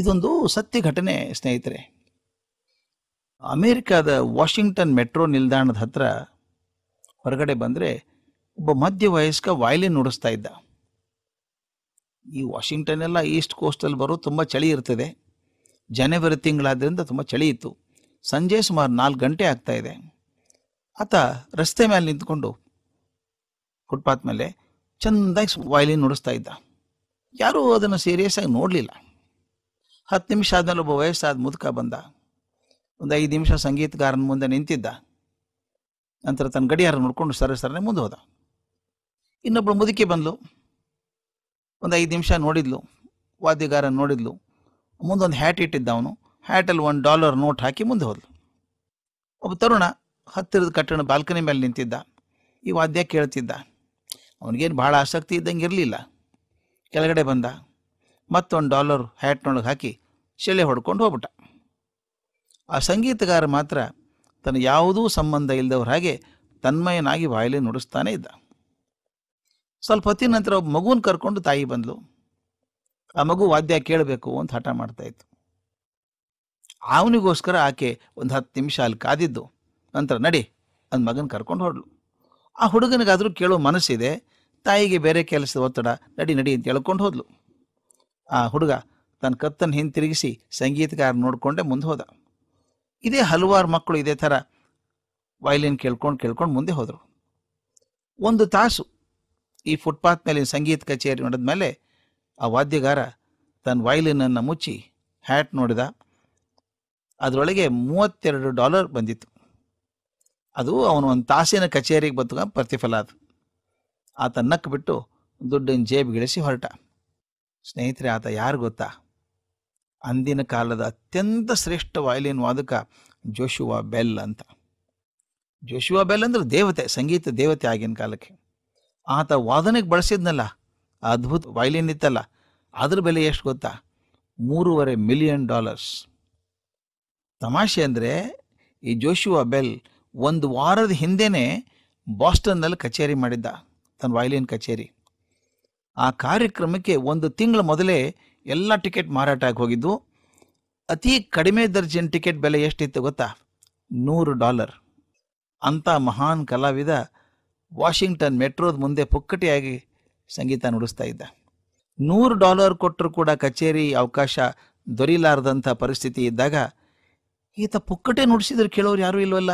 ಇದೊಂದು ಸತ್ಯ ಘಟನೆ ಸ್ನೇಹಿತರೆ ಅಮೇರಿಕಾದ ವಾಷಿಂಗ್ಟನ್ ಮೆಟ್ರೋ ನಿಲ್ದಾಣದ ಹತ್ರ ಹೊರಗಡೆ ಬಂದರೆ ಒಬ್ಬ ಮಧ್ಯ ವಯಸ್ಕ ವಾಯ್ಲಿನ್ ನುಡಿಸ್ತಾ ಇದ್ದ ಈ ವಾಷಿಂಗ್ಟನ್ ಎಲ್ಲ ಈಸ್ಟ್ ಕೋಸ್ಟಲ್ಲಿ ಬರೋ ತುಂಬ ಚಳಿ ಇರ್ತದೆ ಜನವರಿ ತಿಂಗಳಾದ್ರಿಂದ ತುಂಬ ಚಳಿ ಇತ್ತು ಸಂಜೆ ಸುಮಾರು ನಾಲ್ಕು ಗಂಟೆ ಆಗ್ತಾ ಇದೆ ಆತ ರಸ್ತೆ ಮೇಲೆ ನಿಂತ್ಕೊಂಡು ಫುಟ್ಪಾತ್ ಮೇಲೆ ಚೆಂದಾಗಿ ವಾಯ್ಲಿನ್ ನುಡಿಸ್ತಾ ಇದ್ದ ಯಾರೂ ಅದನ್ನು ಸೀರಿಯಸ್ ಆಗಿ ನೋಡಲಿಲ್ಲ ಹತ್ತು ನಿಮಿಷ ಆದಮೇಲೆ ಒಬ್ಬ ವಯಸ್ಸಾದ ಮುದುಕ ಬಂದ ಒಂದು ಐದು ನಿಮಿಷ ಸಂಗೀತಗಾರನ ಮುಂದೆ ನಿಂತಿದ್ದ ನಂತರ ತನ್ನ ಗಡಿಯಾರ ನೋಡಿಕೊಂಡು ಸರೇ ಸರನೆ ಮುಂದೆ ಹೋದ ಇನ್ನೊಬ್ಬಳು ಮುದುಕಿ ಬಂದಳು ಒಂದು ಐದು ನಿಮಿಷ ನೋಡಿದ್ಲು ವಾದ್ಯಗಾರ ನೋಡಿದ್ಲು ಮುಂದೊಂದು ಹ್ಯಾಟ್ ಇಟ್ಟಿದ್ದ ಅವನು ಹ್ಯಾಟಲ್ಲಿ ಒಂದು ಡಾಲರ್ ನೋಟ್ ಹಾಕಿ ಮುಂದೆ ಹೋದ್ಲು ಒಬ್ಬ ತರುಣ ಹತ್ತಿರದ ಕಟ್ಟಡ ಬಾಲ್ಕನಿ ಮೇಲೆ ನಿಂತಿದ್ದ ಈ ವಾದ್ಯ ಕೇಳ್ತಿದ್ದ ಅವನಿಗೇನು ಭಾಳ ಆಸಕ್ತಿ ಇದ್ದಂಗೆ ಇರಲಿಲ್ಲ ಕೆಳಗಡೆ ಬಂದ ಮತ್ತೊಂದು ಡಾಲರ್ ಹ್ಯಾಟ್ನೊಳಗೆ ಹಾಕಿ ಶೆಲೆ ಹೊಡ್ಕೊಂಡು ಹೋಗ್ಬಿಟ್ಟ ಆ ಸಂಗೀತಗಾರ ಮಾತ್ರ ತನ್ನ ಯಾವುದೂ ಸಂಬಂಧ ಇಲ್ಲದವ್ರ ಹಾಗೆ ತನ್ಮಯನಾಗಿ ಬಾಯಲಿ ನುಡಿಸ್ತಾನೇ ಇದ್ದ ಸ್ವಲ್ಪ ಹೊತ್ತಿನ ನಂತರ ಒಬ್ಬ ಮಗುವನ್ನು ಕರ್ಕೊಂಡು ತಾಯಿ ಬಂದಳು ಆ ಮಗು ವಾದ್ಯ ಕೇಳಬೇಕು ಅಂತ ಹಠ ಮಾಡ್ತಾ ಇತ್ತು ಅವನಿಗೋಸ್ಕರ ಆಕೆ ಒಂದು ಹತ್ತು ನಿಮಿಷ ಅಲ್ಲಿ ಕಾದಿದ್ದು ನಂತರ ನಡಿ ಅಂದ ಮಗನ ಕರ್ಕೊಂಡು ಹೊರಡ್ಲು ಆ ಹುಡುಗನಿಗಾದರೂ ಕೇಳೋ ಮನಸ್ಸಿದೆ ತಾಯಿಗೆ ಬೇರೆ ಕೆಲಸದ ಒತ್ತಡ ನಡಿ ನಡಿ ಅಂತ ಹೇಳ್ಕೊಂಡು ಹೋದ್ಲು ಆ ಹುಡುಗ ತನ್ನ ಕತ್ತನ್ನು ಹಿಂತಿರುಗಿಸಿ ಸಂಗೀತಗಾರ ನೋಡಿಕೊಂಡೆ ಮುಂದೆ ಹೋದ ಇದೇ ಹಲವಾರು ಮಕ್ಕಳು ಇದೇ ಥರ ವಯಲಿನ್ ಕೇಳ್ಕೊಂಡು ಕೇಳ್ಕೊಂಡು ಮುಂದೆ ಹೋದರು ಒಂದು ತಾಸು ಈ ಫುಟ್ಪಾತ್ ಮೇಲೆ ಸಂಗೀತ ಕಚೇರಿ ನೋಡಿದ ಮೇಲೆ ಆ ವಾದ್ಯಗಾರ ತನ್ನ ವಯಲಿನನ್ನು ಮುಚ್ಚಿ ಹ್ಯಾಟ್ ನೋಡಿದ ಅದರೊಳಗೆ ಮೂವತ್ತೆರಡು ಡಾಲರ್ ಬಂದಿತ್ತು ಅದು ಅವನು ಒಂದು ತಾಸಿನ ಕಚೇರಿಗೆ ಬತ್ತು ಪ್ರತಿಫಲ ಅದು ಆತ ನಕ್ಕ ಬಿಟ್ಟು ದುಡ್ಡನ್ನು ಜೇಬಿಗಿಳಿಸಿ ಹೊರಟ ಸ್ನೇಹಿತರೆ ಆತ ಯಾರು ಗೊತ್ತಾ ಅಂದಿನ ಕಾಲದ ಅತ್ಯಂತ ಶ್ರೇಷ್ಠ ವಾಯ್ಲಿನ್ ವಾದಕ ಜೋಶುವಾ ಬೆಲ್ ಅಂತ ಜೋಶುವಾ ಬೆಲ್ ಅಂದ್ರೆ ದೇವತೆ ಸಂಗೀತ ದೇವತೆ ಆಗಿನ ಕಾಲಕ್ಕೆ ಆತ ವಾದನೆಗೆ ಬಳಸಿದ್ನಲ್ಲ ಅದ್ಭುತ ವಾಯ್ಲಿನ್ ಇತ್ತಲ್ಲ ಅದ್ರ ಬೆಲೆ ಎಷ್ಟು ಗೊತ್ತಾ ಮೂರುವರೆ ಮಿಲಿಯನ್ ಡಾಲರ್ಸ್ ತಮಾಷೆ ಅಂದರೆ ಈ ಜೋಶುವಾ ಬೆಲ್ ಒಂದು ವಾರದ ಹಿಂದೆನೆ ಬಾಸ್ಟನ್ನಲ್ಲಿ ಕಚೇರಿ ಮಾಡಿದ್ದ ತನ್ನ ವಾಯ್ಲಿನ್ ಕಚೇರಿ ಆ ಕಾರ್ಯಕ್ರಮಕ್ಕೆ ಒಂದು ತಿಂಗಳ ಮೊದಲೇ ಎಲ್ಲ ಟಿಕೆಟ್ ಮಾರಾಟ ಆಗಿ ಹೋಗಿದ್ದು ಅತಿ ಕಡಿಮೆ ದರ್ಜೆಯ ಟಿಕೆಟ್ ಬೆಲೆ ಎಷ್ಟಿತ್ತು ಗೊತ್ತಾ ನೂರು ಡಾಲರ್ ಅಂಥ ಮಹಾನ್ ಕಲಾವಿದ ವಾಷಿಂಗ್ಟನ್ ಮೆಟ್ರೋದ ಮುಂದೆ ಪುಕ್ಕಟಿಯಾಗಿ ಸಂಗೀತ ನುಡಿಸ್ತಾ ಇದ್ದ ನೂರು ಡಾಲರ್ ಕೊಟ್ಟರು ಕೂಡ ಕಚೇರಿ ಅವಕಾಶ ದೊರೀಲಾರದಂಥ ಪರಿಸ್ಥಿತಿ ಇದ್ದಾಗ ಈತ ಪುಕ್ಕಟೆ ನುಡಿಸಿದ್ರೆ ಕೇಳೋರು ಯಾರೂ ಇಲ್ಲವಲ್ಲ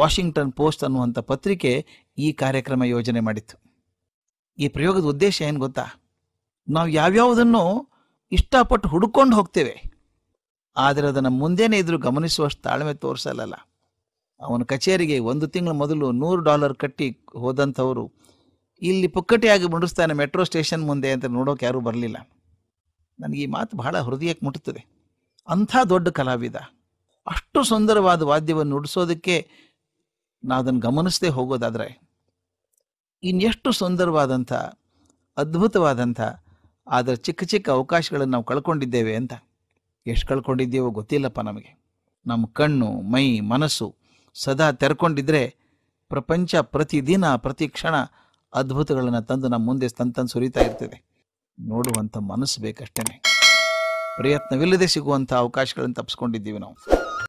ವಾಷಿಂಗ್ಟನ್ ಪೋಸ್ಟ್ ಅನ್ನುವಂಥ ಪತ್ರಿಕೆ ಈ ಕಾರ್ಯಕ್ರಮ ಯೋಜನೆ ಮಾಡಿತ್ತು ಈ ಪ್ರಯೋಗದ ಉದ್ದೇಶ ಏನು ಗೊತ್ತಾ ನಾವು ಯಾವ್ಯಾವುದನ್ನು ಇಷ್ಟಪಟ್ಟು ಹುಡ್ಕೊಂಡು ಹೋಗ್ತೇವೆ ಆದರೆ ಅದನ್ನು ಮುಂದೆನೇ ಇದ್ರೂ ಗಮನಿಸುವಷ್ಟು ತಾಳ್ಮೆ ತೋರಿಸಲ್ಲ ಅವನ ಕಚೇರಿಗೆ ಒಂದು ತಿಂಗಳ ಮೊದಲು ನೂರು ಡಾಲರ್ ಕಟ್ಟಿ ಹೋದಂಥವರು ಇಲ್ಲಿ ಪುಕ್ಕಟೆಯಾಗಿ ಮುಡಿಸ್ತಾನೆ ಮೆಟ್ರೋ ಸ್ಟೇಷನ್ ಮುಂದೆ ಅಂತ ನೋಡೋಕೆ ಯಾರೂ ಬರಲಿಲ್ಲ ನನಗೆ ಈ ಮಾತು ಬಹಳ ಹೃದಯಕ್ಕೆ ಮುಟ್ಟುತ್ತದೆ ಅಂಥ ದೊಡ್ಡ ಕಲಾವಿದ ಅಷ್ಟು ಸುಂದರವಾದ ವಾದ್ಯವನ್ನು ನುಡಿಸೋದಕ್ಕೆ ನಾವು ಅದನ್ನು ಗಮನಿಸದೆ ಹೋಗೋದಾದರೆ ಇನ್ನೆಷ್ಟು ಸುಂದರವಾದಂಥ ಅದ್ಭುತವಾದಂಥ ಆದರೆ ಚಿಕ್ಕ ಚಿಕ್ಕ ಅವಕಾಶಗಳನ್ನು ನಾವು ಕಳ್ಕೊಂಡಿದ್ದೇವೆ ಅಂತ ಎಷ್ಟು ಕಳ್ಕೊಂಡಿದ್ದೇವೋ ಗೊತ್ತಿಲ್ಲಪ್ಪ ನಮಗೆ ನಮ್ಮ ಕಣ್ಣು ಮೈ ಮನಸ್ಸು ಸದಾ ತೆರ್ಕೊಂಡಿದ್ದರೆ ಪ್ರಪಂಚ ಪ್ರತಿದಿನ ಪ್ರತಿ ಕ್ಷಣ ಅದ್ಭುತಗಳನ್ನು ತಂದು ನಮ್ಮ ಮುಂದೆ ತಂದು ತಂದು ಸುರಿತಾ ಇರ್ತದೆ ನೋಡುವಂಥ ಮನಸ್ಸು ಬೇಕಷ್ಟೇ ಪ್ರಯತ್ನವಿಲ್ಲದೆ ಸಿಗುವಂಥ ಅವಕಾಶಗಳನ್ನು ತಪ್ಪಿಸ್ಕೊಂಡಿದ್ದೀವಿ ನಾವು